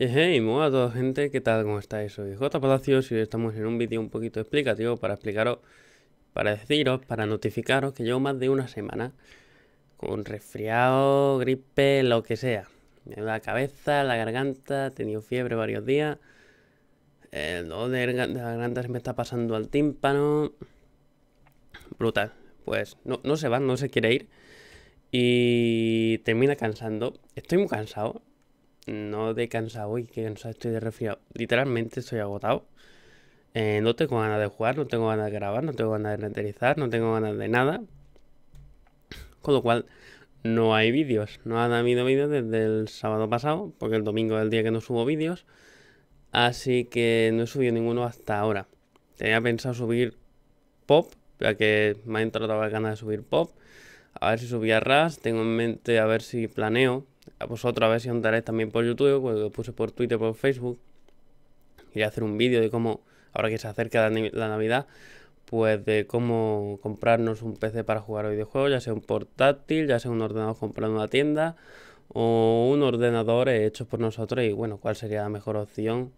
Hey, muy a toda gente, ¿qué tal? ¿Cómo estáis? Soy J Palacios y estamos en un vídeo un poquito explicativo para explicaros, para deciros, para notificaros que llevo más de una semana con resfriado, gripe, lo que sea. la cabeza, la garganta, he tenido fiebre varios días. El dolor de la garganta se me está pasando al tímpano. Brutal. Pues no, no se va, no se quiere ir. Y termina cansando. Estoy muy cansado no de cansado, uy, que cansado estoy de resfriado. Literalmente estoy agotado. Eh, no tengo ganas de jugar, no tengo ganas de grabar, no tengo ganas de renderizar, no tengo ganas de nada. Con lo cual, no hay vídeos. No han habido vídeos desde el sábado pasado, porque el domingo es el día que no subo vídeos. Así que no he subido ninguno hasta ahora. Tenía pensado subir pop, ya que me ha entrado la ganas de subir pop. A ver si subía RAS. Tengo en mente a ver si planeo vosotros otra vez si andaréis también por YouTube, pues lo puse por Twitter, por Facebook. y hacer un vídeo de cómo, ahora que se acerca la, Navidad, pues de cómo comprarnos un PC para jugar a videojuegos, ya sea un portátil, ya sea un ordenador comprado en una tienda o un ordenador hecho por nosotros y bueno, cuál sería la mejor opción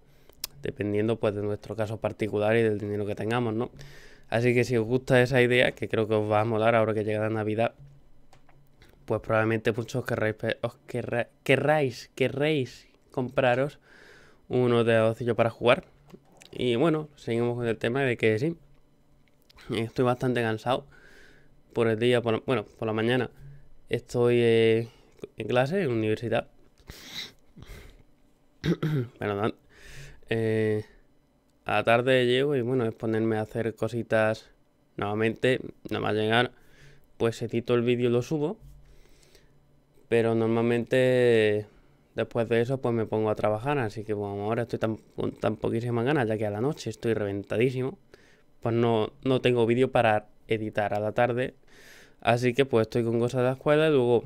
dependiendo pues de nuestro caso particular y del dinero que tengamos, ¿no? Así que si os gusta esa idea, que creo que os va a molar ahora que llega la Navidad, pues probablemente muchos querréis, querráis, querréis compraros uno de los para jugar. Y bueno, seguimos con el tema de que sí, estoy bastante cansado por el día, bueno, por la mañana estoy eh, en clase, en universidad. Perdón. Eh, a la tarde llego y bueno, es ponerme a hacer cositas nuevamente, nada más llegar, pues edito el vídeo y lo subo. Pero normalmente después de eso pues me pongo a trabajar, así que bueno, ahora estoy tan, tan poquísimas ganas, ya que a la noche estoy reventadísimo, pues no, no tengo vídeo para editar a la tarde, así que pues estoy con cosas de la escuela y luego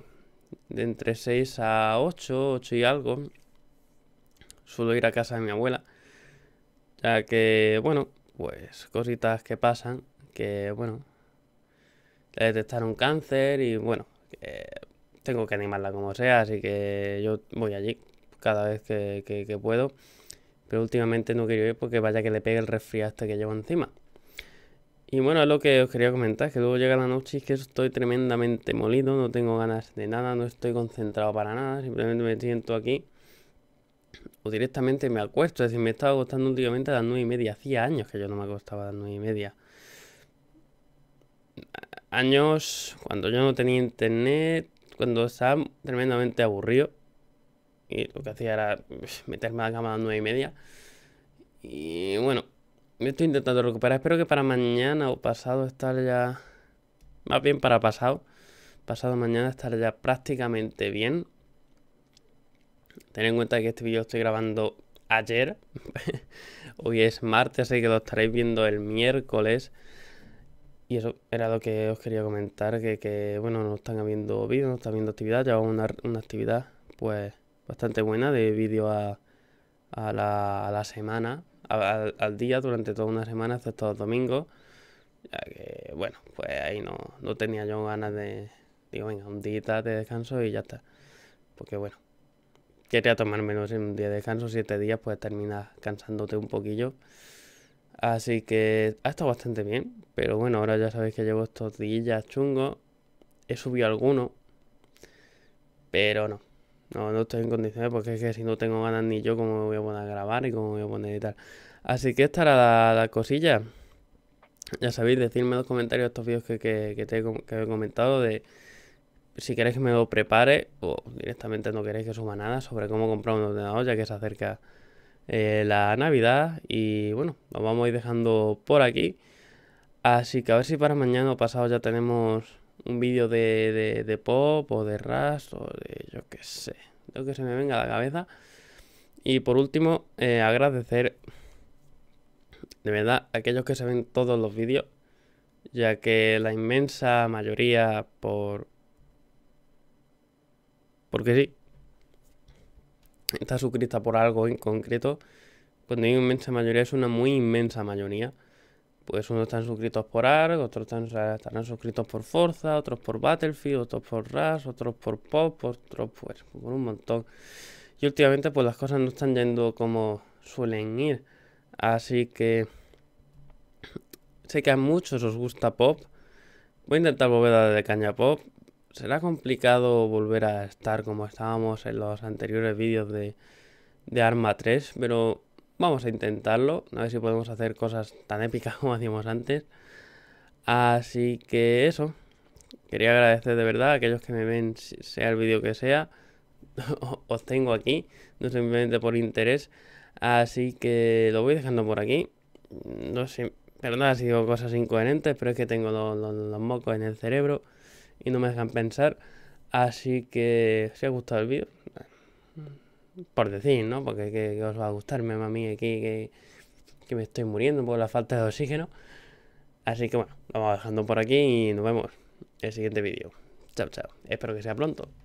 de entre 6 a 8, 8 y algo, suelo ir a casa de mi abuela, ya que bueno, pues cositas que pasan, que bueno, le detectaron cáncer y bueno, tengo que animarla como sea, así que yo voy allí cada vez que, puedo. Pero últimamente no quiero ir porque vaya que le pegue el resfriaste hasta que llevo encima. Y bueno, es lo que os quería comentar, que luego llega la noche y es que estoy tremendamente molido, no tengo ganas de nada, no estoy concentrado para nada, simplemente me siento aquí o directamente me acuesto, es decir, me estaba acostando últimamente a las nueve y media, hacía años que yo no me acostaba a las nueve y media. Años cuando yo no tenía internet, cuando estaba tremendamente aburrido y lo que hacía era pues, meterme a la cama a las 9 y media. Y bueno, me estoy intentando recuperar. Espero que para mañana o pasado estar ya. Más bien para pasado. Pasado mañana estar ya prácticamente bien. Ten en cuenta que este vídeo estoy grabando ayer. Hoy es martes, así que lo estaréis viendo el miércoles. Y eso era lo que os quería comentar, que, que bueno, no están habiendo vídeos, no están habiendo actividad, llevamos una, actividad pues bastante buena de vídeo a, a, la, a la semana, al, día, durante toda una semana, excepto los domingos. Ya que, bueno, pues ahí no, no tenía yo ganas de, digo, venga, un día de descanso y ya está. Porque bueno, quería menos en un día de descanso, siete días, pues terminas cansándote un poquillo. Así que ha estado bastante bien. Pero bueno, ahora ya sabéis que llevo estos días chungos. He subido alguno, Pero no. No, estoy en condiciones porque es que si no tengo ganas ni yo, ¿cómo me voy a poner a grabar y cómo me voy a poner a editar? Así que esta era la, cosilla. Ya sabéis, decidme en los comentarios estos vídeos que, que, te, he comentado de si queréis que me lo prepare o directamente no queréis que suba nada sobre cómo comprar un ordenador ya que se acerca eh, la Navidad. Y bueno, vamos a ir dejando por aquí. Así que a ver si para mañana o pasado ya tenemos un vídeo de, de, pop o de ras o de yo que sé, lo que se me venga a la cabeza. Y por último, eh, agradecer de verdad a aquellos que se ven todos los vídeos, ya que la inmensa mayoría por... Porque sí, está suscrita por algo en concreto, pues no hay inmensa mayoría, es una muy inmensa mayoría. Pues unos están suscritos por ARG, otros están, estarán suscritos por Forza, otros por Battlefield, otros por Ras, otros por Pop, otros pues, por un montón. Y últimamente pues las cosas no están yendo como suelen ir. Así que sé que a muchos os gusta Pop. Voy a intentar volver a caña Pop será complicado volver a estar como estábamos en los anteriores vídeos de, Arma 3, pero vamos a intentarlo, a ver si podemos hacer cosas tan épicas como hacíamos antes. Así que eso, quería agradecer de verdad a aquellos que me ven, sea el vídeo que sea, os tengo aquí, no simplemente por interés. Así que lo voy dejando por aquí. No sé, perdón ha sido cosas incoherentes, pero es que tengo los mocos en el cerebro y no me dejan pensar. Así que si os ha gustado el vídeo, por decir, ¿no? Porque que, os va a gustar, me mami, aquí que, que me estoy muriendo por la falta de oxígeno. Así que bueno, vamos dejando por aquí y nos vemos en el siguiente vídeo. Chao, chao. Espero que sea pronto.